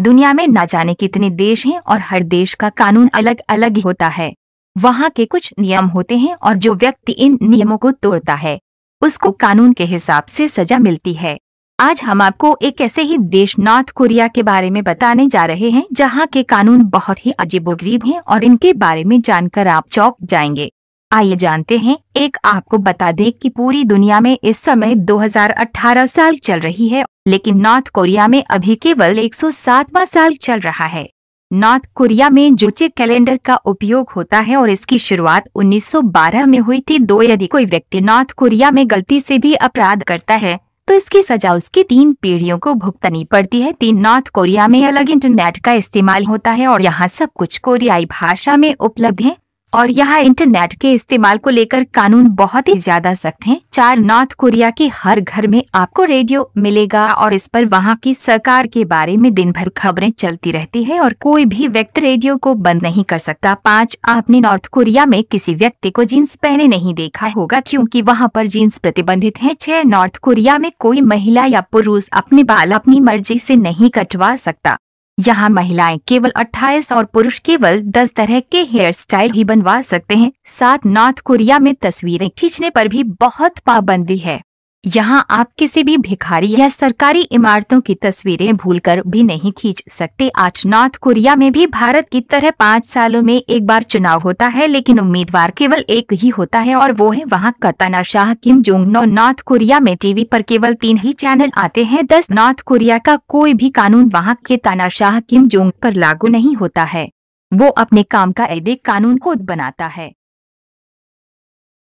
दुनिया में ना जाने कितने देश हैं और हर देश का कानून अलग अलग होता है वहाँ के कुछ नियम होते हैं और जो व्यक्ति इन नियमों को तोड़ता है उसको कानून के हिसाब से सजा मिलती है आज हम आपको एक ऐसे ही देश नॉर्थ कोरिया के बारे में बताने जा रहे हैं जहाँ के कानून बहुत ही अजीबोगरीब हैं और इनके बारे में जानकर आप चौक जाएंगे आइए जानते हैं एक आपको बता दें कि पूरी दुनिया में इस समय 2018 साल चल रही है लेकिन नॉर्थ कोरिया में अभी केवल एक साल चल रहा है नॉर्थ कोरिया में जूचे कैलेंडर का उपयोग होता है और इसकी शुरुआत 1912 में हुई थी दो यदि कोई व्यक्ति नॉर्थ कोरिया में गलती से भी अपराध करता है तो इसकी सजा उसकी तीन पीढ़ियों को भुगतनी पड़ती है तीन नॉर्थ कोरिया में अलग इंटरनेट का इस्तेमाल होता है और यहाँ सब कुछ कोरियाई भाषा में उपलब्ध है और यहाँ इंटरनेट के इस्तेमाल को लेकर कानून बहुत ही ज्यादा सख्त हैं। चार नॉर्थ कोरिया के हर घर में आपको रेडियो मिलेगा और इस पर वहाँ की सरकार के बारे में दिन भर खबरें चलती रहती है और कोई भी व्यक्ति रेडियो को बंद नहीं कर सकता पाँच आपने नॉर्थ कोरिया में किसी व्यक्ति को जीन्स पहने नहीं देखा होगा क्यूँकी वहाँ पर जीन्स प्रतिबंधित है छह नॉर्थ कोरिया में कोई महिला या पुरुष अपने बाल अपनी मर्जी ऐसी नहीं कटवा सकता यहाँ महिलाएं केवल 28 और पुरुष केवल 10 तरह के हेयर स्टाइल ही बनवा सकते हैं साथ नॉर्थ कोरिया में तस्वीरें खींचने पर भी बहुत पाबंदी है यहाँ आप किसी भी भिखारी या सरकारी इमारतों की तस्वीरें भूलकर भी नहीं खींच सकते आज नॉर्थ कोरिया में भी भारत की तरह पाँच सालों में एक बार चुनाव होता है लेकिन उम्मीदवार केवल एक ही होता है और वो है वहाँ का शाह किम जोंग नो नॉर्थ कोरिया में टीवी पर केवल तीन ही चैनल आते हैं दस नॉर्थ कोरिया का कोई भी कानून वहाँ के तानाशाह किम जोंग पर लागू नहीं होता है वो अपने काम का ऐदे कानून खुद बनाता है